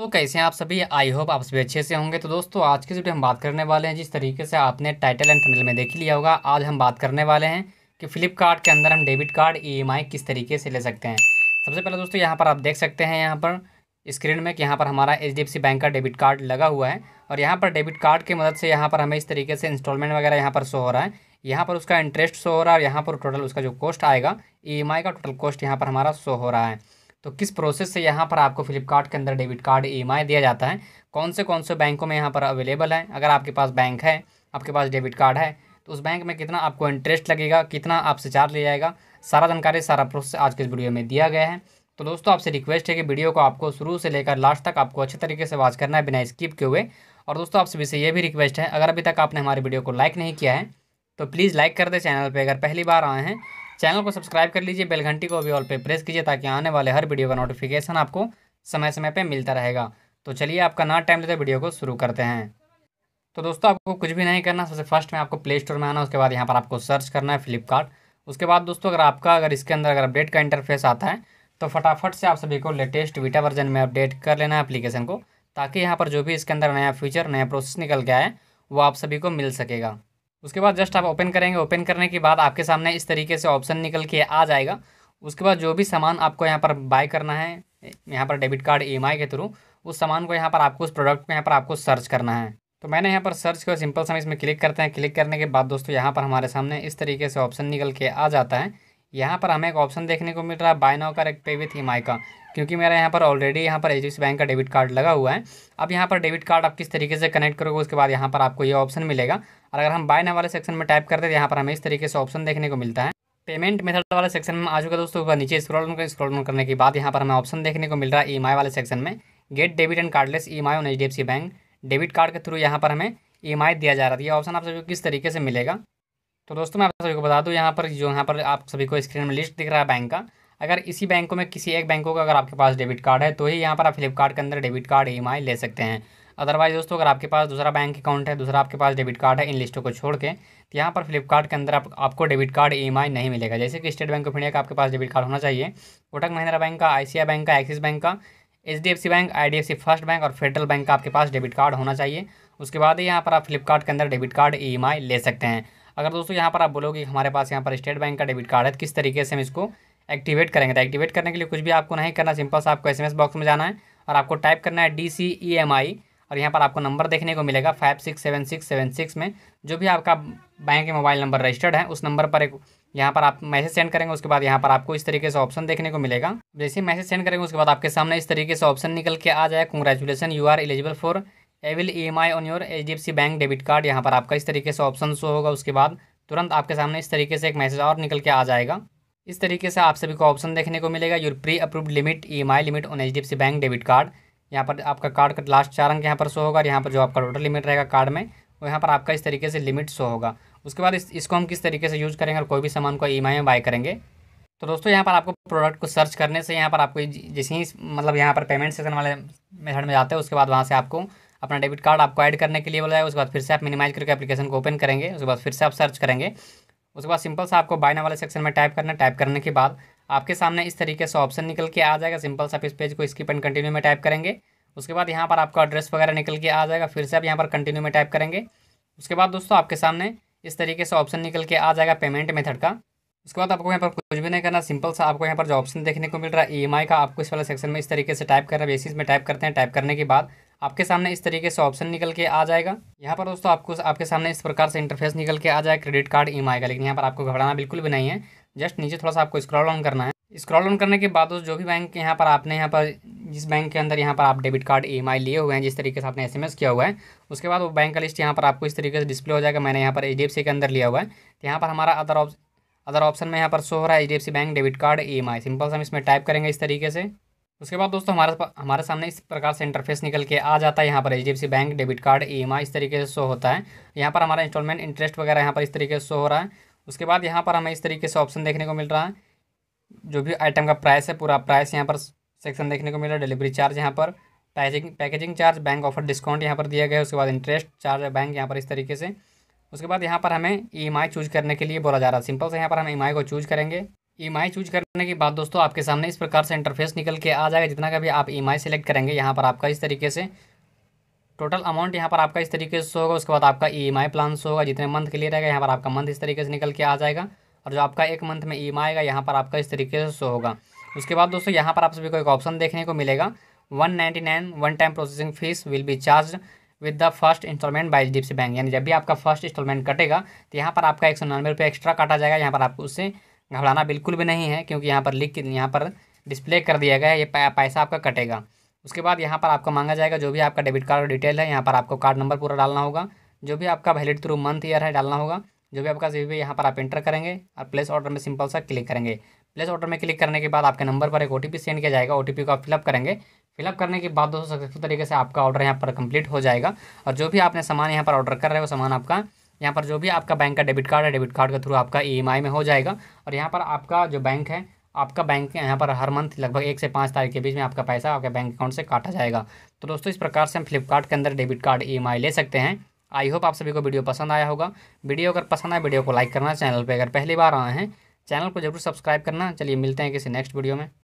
तो कैसे हैं आप सभी आई होप आप सभी अच्छे से होंगे तो दोस्तों आज के वीडियो हम बात करने वाले हैं जिस तरीके से आपने टाइटल एंड थंबनेल में देख लिया होगा आज हम बात करने वाले हैं कि फ्लिपकार्ट के अंदर हम डेबिट कार्ड ई किस तरीके से ले सकते हैं सबसे पहले दोस्तों यहाँ पर आप देख सकते हैं यहाँ पर स्क्रीन में कि यहाँ पर हमारा एच बैंक का डेबिट कार्ड लगा हुआ है और यहाँ पर डेबिट कार्ड की मदद से यहाँ पर हमें इस तरीके से इंस्टॉलमेंट वगैरह यहाँ पर शो हो रहा है यहाँ पर उसका इंटरेस्ट शो हो रहा है और यहाँ पर टोटल उसका जो कॉस्ट आएगा ई e का टोटल कॉस्ट यहाँ पर हमारा शो हो रहा है तो किस प्रोसेस से यहाँ पर आपको फ्लिपकार्ट के अंदर डेबिट कार्ड ई दिया जाता है कौन से कौन से बैंकों में यहाँ पर अवेलेबल है अगर आपके पास बैंक है आपके पास डेबिट कार्ड है तो उस बैंक में कितना आपको इंटरेस्ट लगेगा कितना आपसे चार्ज लिया जाएगा सारा जानकारी सारा प्रोसेस आज के इस वीडियो में दिया गया है तो दोस्तों आपसे रिक्वेस्ट है कि वीडियो को आपको शुरू से लेकर लास्ट तक आपको अच्छे तरीके से वॉच करना है बिना स्किप किए हुए और दोस्तों आपसे से ये भी रिक्वेस्ट है अगर अभी तक आपने हमारे वीडियो को लाइक नहीं किया है तो प्लीज़ लाइक कर दे चैनल पर अगर पहली बार आए हैं चैनल को सब्सक्राइब कर लीजिए बेल घंटी को भी ऑल पे प्रेस कीजिए ताकि आने वाले हर वीडियो का नोटिफिकेशन आपको समय समय पर मिलता रहेगा तो चलिए आपका ना टाइम लेते वीडियो को शुरू करते हैं तो दोस्तों आपको कुछ भी नहीं करना सबसे फर्स्ट में आपको प्ले स्टोर में आना उसके बाद यहाँ पर आपको सर्च करना है फ्लिपकार्ट उसके बाद दोस्तों अगर आपका अगर इसके अंदर अगर अपडेट का इंटरफेस आता है तो फटाफट से आप सभी को लेटेस्ट वीटा वर्जन में अपडेट कर लेना है अप्लीकेशन को ताकि यहाँ पर जो भी इसके अंदर नया फीचर नया प्रोसेस निकल गया है वो आप सभी को मिल सकेगा उसके बाद जस्ट आप ओपन करेंगे ओपन करने के बाद आपके सामने इस तरीके से ऑप्शन निकल के आ जाएगा उसके बाद जो भी सामान आपको यहाँ पर बाय करना है यहाँ पर डेबिट कार्ड ई के थ्रू उस सामान को यहाँ पर आपको उस प्रोडक्ट को यहाँ पर आपको सर्च करना है तो मैंने यहाँ पर सर्च किया सिंपल समय इसमें क्लिक करते हैं क्लिक करने के बाद दोस्तों यहाँ पर हमारे सामने इस तरीके से ऑप्शन निकल के आ जाता है यहाँ पर हमें एक ऑप्शन देखने को मिल रहा है buy now correct pay with E का क्योंकि मेरा यहाँ पर ऑलरेडी यहाँ पर एच बैंक का डेबिट कार्ड लगा हुआ है अब यहाँ पर डेबिट कार्ड आप किस तरीके से कनेक्ट करोगे उसके बाद यहाँ पर आपको ये ऑप्शन मिलेगा और अगर हम बाय नाउ वाले सेक्शन में टाइप करते हैं तो यहाँ पर हमें इस तरीके से ऑप्शन देखने को मिलता है पेमेंट मेथड वाले सेक्शन में आ चुका दोस्तों नीचे स्क्रॉल कर स्क्रॉल करने के बाद यहाँ पर हमें ऑप्शन देखने को मिल रहा है ई e वाले सेक्शन में get debit and cardless E on H bank debit card के थ्रू यहाँ पर हमें ई e दिया जा रहा है ये ऑप्शन आप सबको किस तरीके से मिलेगा तो दोस्तों मैं आप सभी को बता दूँ यहाँ पर जो यहाँ पर आप सभी को स्क्रीन में लिस्ट दिख रहा है बैंक का अगर इसी बैंकों में किसी एक बैंकों का अगर आपके पास डेबिट कार्ड है तो ही यहाँ पर आप फ्लिपकार्ट के अंदर डेबिट कार्ड ई ले सकते हैं अदरवाइज दोस्तों अगर आपके पास दूसरा बैंक अकाउंट है दूसरा आपके पास डेबिट कार्ड है इन लिस्टों को छोड़ के तो यहाँ पर फ्लिपकार्ट के अंदर आप, आपको डेबिट कार्ड ई नहीं मिलेगा जैसे कि स्टेट बैंक ऑफ इंडिया का आपके पास डेबिट कार्ड होना चाहिए कोटक महिंद्रा बैंक का आई बैंक का एक्सिस बैंक का H bank I first bank और फेडरल बैंक का आपके पास डेबिट कार्ड होना चाहिए उसके बाद ही यहाँ पर आप फ्लिपकार्ट के अंदर डेबिट कार्ड ई ले सकते हैं अगर दोस्तों यहाँ पर आप बोलोगे हमारे पास यहाँ पर स्टेट बैंक का डेबिट कार्ड है तो किस तरीके से हम इसको एक्टिवेट करेंगे तो एक्टिवेट करने के लिए कुछ भी आपको नहीं करना सिंपल सा आपको एस बॉक्स में जाना है और आपको टाइप करना है डी सी ई एम आई और यहाँ पर आपको नंबर देखने को मिलेगा five six seven six seven six में जो भी आपका बैंक के मोबाइल नंबर रजिस्टर्ड है उस नंबर पर एक यहाँ पर आप मैसेज सेंड करेंगे उसके बाद यहाँ पर आपको इस तरीके से ऑप्शन देखने को मिलेगा जैसे मैसेज सेंड करेंगे उसके बाद आपके सामने इस तरीके से ऑप्शन निकल के आ जाए congratulations you are eligible for a will E on your H D F C bank debit card यहाँ पर आपका इस तरीके से ऑप्शन शो होगा उसके बाद तुरंत आपके सामने इस तरीके से एक मैसेज और निकल के आ जाएगा इस तरीके से आप सभी को ऑप्शन देखने को मिलेगा your pre approved limit E limit on H D F C bank debit card यहाँ पर आपका कार्ड का लास्ट चार अंक यहाँ पर शो होगा और यहाँ पर जो आपका टोटल लिमिट रहेगा कार्ड में वो यहाँ पर आपका इस तरीके से लिमिट शो होगा उसके बाद इस, इसको हम किस तरीके से यूज़ करेंगे और कोई भी सामान को ई e में बाय करेंगे तो दोस्तों यहाँ पर आपको प्रोडक्ट को सर्च करने से यहाँ पर आपको जैसे ही मतलब यहाँ पर पेमेंट सेक्शन वाले मेथड में जाते हैं उसके बाद वहाँ से आपको अपना डेबिट कार्ड आपको ऐड करने के लिए बोला है उसके बाद फिर से आप मिनिमाइज करके एप्लीकेशन को ओपन करेंगे उसके बाद फिर से आप सर्च करेंगे उसके बाद सिंपल सा आपको बायना वाले सेक्शन में टाइप करना टाइप करने के बाद आपके सामने इस तरीके से ऑप्शन निकल के आ जाएगा सिंपल सा आप इस पेज को स्किप एंड कंटिन्यू में टाइप करेंगे उसके बाद यहाँ पर आपका एड्रेस वगैरह निकल के आ जाएगा फिर से आप यहाँ पर कंटिन्यू में टाइप करेंगे उसके बाद दोस्तों आपके सामने इस तरीके से ऑप्शन निकल के आ जाएगा पेमेंट मेथड का उसके बाद आपको यहाँ पर कुछ भी नहीं करना सिंपल सा आपको यहाँ पर जो ऑप्शन देखने को मिल रहा है ई e का आपको इस वाले सेक्शन में इस तरीके से टाइप करना है बेसिस में टाइप करते हैं टाइप करने के बाद आपके सामने इस तरीके से ऑप्शन निकल के आ जाएगा यहाँ पर दोस्तों आपको आपके सामने इस प्रकार से इंटरफेस निकल के आ जाएगा क्रेडिट कार्ड ई का लेकिन यहाँ पर आपको घबराना बिल्कुल भी नहीं है जस्ट नीचे थोड़ा सा आपको स्क्रॉल ऑन करना है स्क्रॉल ऑन करने के बाद जो भी बैंक यहाँ पर आपने यहाँ पर जिस बैंक के अंदर यहाँ पर आप डेबिट कार्ड ई लिए हुए हैं जिस तरीके से आपने एसएमएस किया हुआ है उसके बाद वो बैंक का लिस्ट यहाँ पर आपको इस तरीके से डिस्प्ले हो जाएगा मैंने यहाँ पर एच के अंदर लिया हुआ है तो यहाँ पर हमारा अदर ऑप्शन अदर ऑप्शन में यहाँ पर शो हो रहा है H bank debit card E simple से हम इसमें टाइप करेंगे इस तरीके से उसके बाद दोस्तों हमारे हमारे सामने इस प्रकार से इंटरफेस निकल के आ जाता है यहाँ पर H bank debit card E इस तरीके से शो होता है यहाँ पर हमारा इंस्टॉलमेंट इंटरेस्ट वगैरह यहाँ पर इस तरीके से शो हो रहा है उसके बाद यहाँ पर हमें इस तरीके से ऑप्शन देखने को मिल रहा है जो भी आइटम का प्राइस है पूरा प्राइस यहाँ पर सेक्शन देखने को मिल रहा है डिलीवरी चार्ज यहाँ पर packaging packaging charge bank offer discount यहाँ पर दिया गया है उसके बाद इंटरेस्ट चार्ज है बैंक यहाँ पर इस तरीके से उसके बाद यहाँ पर हमें ई e चूज करने के लिए बोला जा रहा है सिंपल से यहाँ पर हम ई e को चूज करेंगे ई e चूज करने के बाद दोस्तों आपके सामने इस प्रकार से इंटरफेस निकल के आ जाएगा जितना का भी आप ई e सेलेक्ट करेंगे यहाँ पर आपका इस तरीके से टोटल अमाउंट यहाँ पर आपका इस तरीके से होगा उसके बाद आपका ई एम आई प्लान होगा जितने मंथ के लिए रहेगा यहाँ पर आपका मंथ इस तरीके से निकल के आ जाएगा और जो आपका एक मंथ में ई एम आई आएगा यहाँ पर आपका इस तरीके से शो होगा उसके बाद दोस्तों यहाँ पर आप सभी को एक ऑप्शन देखने को मिलेगा one ninety nine one time processing fee will be charge with the first instalment by D C bank यानी जब भी आपका फर्स्ट इंस्टॉलमेंट कटेगा तो यहाँ पर आपका एक सौ नब्बे रुपये एक्स्ट्रा काटा जाएगा यहाँ पर आपको उससे घबराना बिल्कुल भी नहीं है क्योंकि यहाँ पर लिख यहाँ पर डिस्प्ले कर दिया गया है ये पैसा आपका कटेगा उसके बाद यहाँ पर आपको मांगा जाएगा जो भी आपका डेबिट कार्ड डिटेल है यहाँ पर आपको कार्ड नंबर पूरा डालना होगा जो भी आपका वैलिड थ्रू मंथ ईयर है डालना होगा जो भी आपका जो भी यहाँ पर आप एंटर करेंगे और प्लेस ऑर्डर में सिंपल सा क्लिक करेंगे प्लेस ऑर्डर में क्लिक करने के बाद आपके नंबर पर एक ओ सेंड किया जाएगा ओ को आप फिलअप करेंगे फिलअप करने के बाद दोस्तों सक्सेसफुल तरीके से आपका ऑर्डर यहाँ पर कंप्लीट हो जाएगा और जो भी आपने सामान यहाँ पर ऑर्डर कर रहे हो सामान आपका यहाँ पर जो भी आपका बैंक का डेबिट कार्ड है डेबिट कार्ड के थ्रू आपका ई e में हो जाएगा और यहाँ पर आपका जो बैंक है आपका बैंक यहाँ पर हर मंथ लगभग एक से पाँच तारीख के बीच में आपका पैसा आपके बैंक अकाउंट से काटा जाएगा तो दोस्तों इस प्रकार से हम फ्लिपकार्ट के अंदर डेबिट कार्ड ई ले सकते हैं आई होप आप सभी को वीडियो पसंद आया होगा वीडियो अगर पसंद आए वीडियो को लाइक करना चैनल पर अगर पहली बार आए हैं चैनल को जरूर सब्सक्राइब करना चलिए मिलते हैं किसी नेक्स्ट वीडियो में